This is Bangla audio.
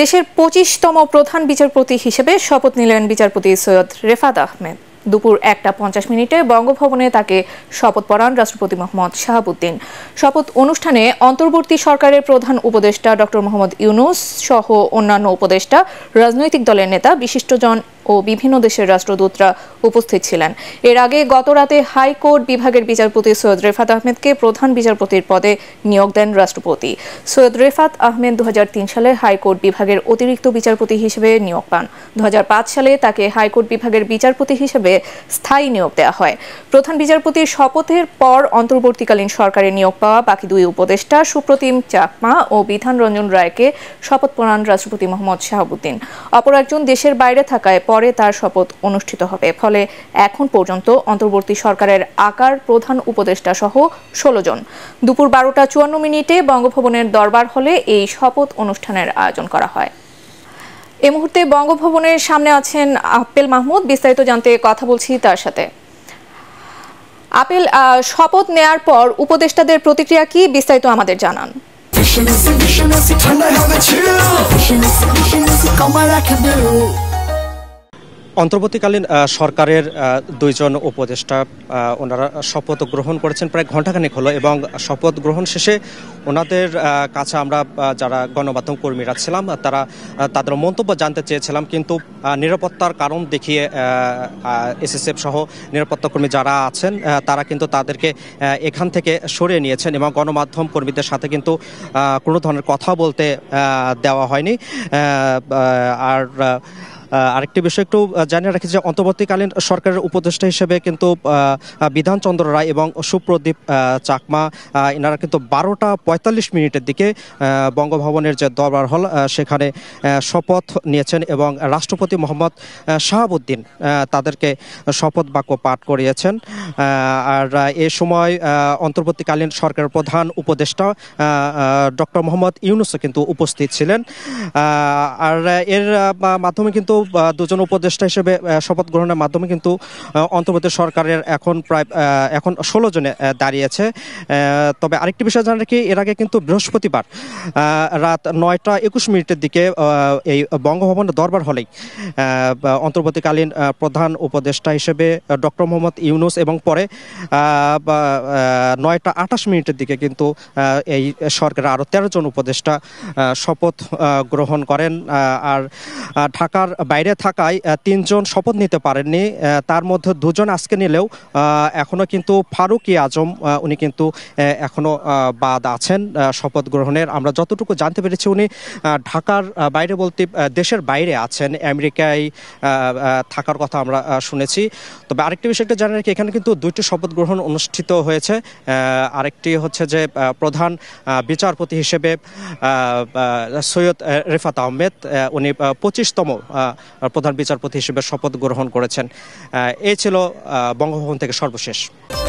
দেশের পঁচিশতম প্রধান বিচারপতি হিসেবে শপথ নিলেন বিচারপতি সৈয়দ রেফাত আহমেদ দুপুর একটা পঞ্চাশ মিনিটে বঙ্গভবনে তাকে শপথ পড়ান রাষ্ট্রপতি মোহাম্মদ শাহাবুদ্দিন শপথ অনুষ্ঠানে অন্তর্বর্তী সরকারের প্রধান উপদেষ্টা ডক্টর মোহাম্মদ ইউনুস সহ অন্যান্য উপদেষ্টা রাজনৈতিক দলের নেতা বিশিষ্টজন ও বিভিন্ন দেশের রাষ্ট্রদূতরা উপস্থিত ছিলেন এর আগে গতরাতে হাইকোর্ট বিভাগের বিচারপতি সৈয়দ রেফাত আহমেদকে প্রধান বিচারপতির পদে নিয়োগ দেন রাষ্ট্রপতি সৈয়দ রেফাত আহমেদ দু সালে হাইকোর্ট বিভাগের অতিরিক্ত বিচারপতি হিসেবে নিয়োগ পান দু সালে তাকে হাইকোর্ট বিভাগের বিচারপতি হিসেবে স্থায়ী নিয়োগ দেওয়া হয় প্রধান বিচারপতির শপথের পর অন্তর্বর্তীকালীন সরকারে নিয়োগ পাওয়া বাকি দুই উপদেষ্টা সুপ্রতিম চাকমা ও বিধান রঞ্জন রায়কে শপথ পড়ান রাষ্ট্রপতি মোহাম্মদ শাহাবুদ্দিন অপর একজন দেশের বাইরে থাকায় পরে তার শপথ অনুষ্ঠিত হবে ফলে এখন পর্যন্ত অন্তর্বর্তী সরকারের আকার প্রধান উপদেষ্টা সহ ষোলো জন দুপুর বারোটা চুয়ান্ন মিনিটে বঙ্গভবনের দরবার হলে এই শপথ অনুষ্ঠানের আয়োজন করা হয় এ মুহূর্তে বঙ্গভবনের সামনে আছেন আপেল মাহমুদ বিস্তারিত জানতে কথা বলছি তার সাথে আপেল শপথ নেয়ার পর উপদেষ্টাদের প্রতিক্রিয়া কি বিস্তারিত আমাদের জানান ঠান্ডা হবে অন্তর্বর্তীকালীন সরকারের দুইজন উপদেষ্টা ওনারা শপথ গ্রহণ করেছেন প্রায় ঘণ্টাখানেক হলো এবং শপথ গ্রহণ শেষে ওনাদের কাছে আমরা যারা গণমাধ্যম কর্মীরা ছিলাম তারা তাদের মন্তব্য জানতে চেয়েছিলাম কিন্তু নিরাপত্তার কারণ দেখিয়ে এসএসএফ সহ নিরাপত্তা কর্মী যারা আছেন তারা কিন্তু তাদেরকে এখান থেকে সরিয়ে নিয়েছেন এবং গণমাধ্যম কর্মীদের সাথে কিন্তু কোনো ধরনের কথা বলতে দেওয়া হয়নি আর আরেকটি বিষয় একটু জানিয়ে রাখি যে অন্তর্বর্তীকালীন সরকারের উপদেষ্টা হিসেবে কিন্তু বিধানচন্দ্র রায় এবং সুপ্রদীপ চাকমা এনারা কিন্তু বারোটা পঁয়তাল্লিশ মিনিটের দিকে বঙ্গভবনের যে দরবার হল সেখানে শপথ নিয়েছেন এবং রাষ্ট্রপতি মোহাম্মদ শাহাবুদ্দিন তাদেরকে শপথ বাক্য পাঠ করিয়েছেন আর এ সময় অন্তর্বর্তীকালীন সরকারের প্রধান উপদেষ্টা ডক্টর মোহাম্মদ ইউনুসও কিন্তু উপস্থিত ছিলেন আর এর মাধ্যমে কিন্তু দুজন উপদেষ্টা হিসেবে শপথ গ্রহণের মাধ্যমে কিন্তু অন্তর্বর্তী সরকারের এখন প্রায় এখন ষোলো জনে দাঁড়িয়েছে তবে আরেকটি বিষয় জানা কি এর আগে কিন্তু বৃহস্পতিবার রাত নয়টা একুশ মিনিটের দিকে এই বঙ্গভবন দরবার হলেই অন্তর্বর্তীকালীন প্রধান উপদেষ্টা হিসেবে ডক্টর মোহাম্মদ ইউনুস এবং পরে নয়টা আঠাশ মিনিটের দিকে কিন্তু এই সরকারের আরও তেরো জন উপদেষ্টা শপথ গ্রহণ করেন আর ঢাকার বাইরে থাকায় তিনজন শপথ নিতে পারেননি তার মধ্যে দুজন আজকে নিলেও এখনও কিন্তু ফারুক ই আজম উনি কিন্তু এখনও বাদ আছেন শপথ গ্রহণের আমরা যতটুকু জানতে পেরেছি উনি ঢাকার বাইরে বলতে দেশের বাইরে আছেন আমেরিকায় থাকার কথা আমরা শুনেছি তবে আরেকটি বিষয়টা জানেন কি এখানে কিন্তু দুইটি শপথ গ্রহণ অনুষ্ঠিত হয়েছে আরেকটি হচ্ছে যে প্রধান বিচারপতি হিসেবে সৈয়দ রেফাত আহমেদ উনি পঁচিশতম প্রধান বিচারপতি হিসেবে শপথ গ্রহণ করেছেন এ ছিল বঙ্গভবন থেকে সর্বশেষ